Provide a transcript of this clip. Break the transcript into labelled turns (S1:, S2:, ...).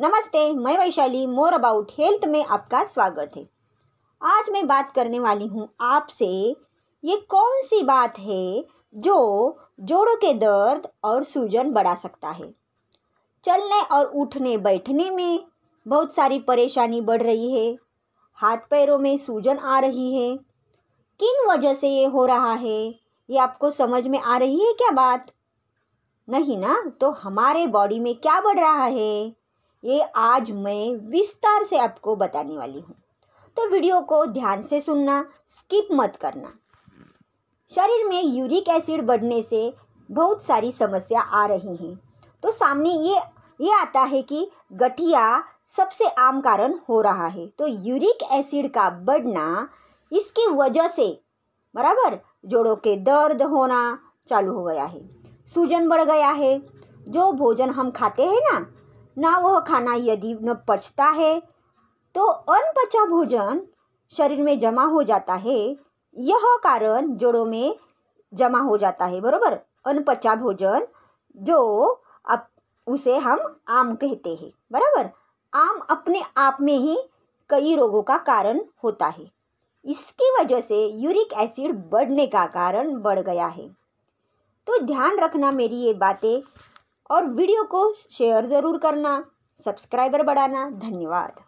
S1: नमस्ते मैं Vaishali more about health में आपका स्वागत है आज मैं बात करने वाली हूँ आपसे ये कौन सी बात है जो जोड़ों के दर्द और सूजन बढ़ा सकता है चलने और उठने बैठने में बहुत सारी परेशानी बढ़ रही है हाथ पैरों में सूजन आ रही है किन वजह से ये हो रहा है ये आपको समझ में आ रही है क्या बात नहीं ना तो हमारे बॉडी में क्या बढ़ रहा है ये आज मैं विस्तार से आपको बताने वाली हूँ तो वीडियो को ध्यान से सुनना स्किप मत करना शरीर में यूरिक एसिड बढ़ने से बहुत सारी समस्या आ रही हैं तो सामने ये ये आता है कि गठिया सबसे आम कारण हो रहा है तो यूरिक एसिड का बढ़ना इसकी वजह से बराबर जोड़ों के दर्द होना चालू हो गया है सूजन बढ़ गया है जो भोजन हम खाते हैं ना ना वह खाना यदि न पचता है तो अनपचा भोजन शरीर में जमा हो जाता है यह कारण जोड़ों में जमा हो जाता है बरोबर अनपचा भोजन जो अब उसे हम आम कहते हैं बराबर आम अपने आप में ही कई रोगों का कारण होता है इसकी वजह से यूरिक एसिड बढ़ने का कारण बढ़ गया है तो ध्यान रखना मेरी ये बातें और वीडियो को शेयर ज़रूर करना सब्सक्राइबर बढ़ाना धन्यवाद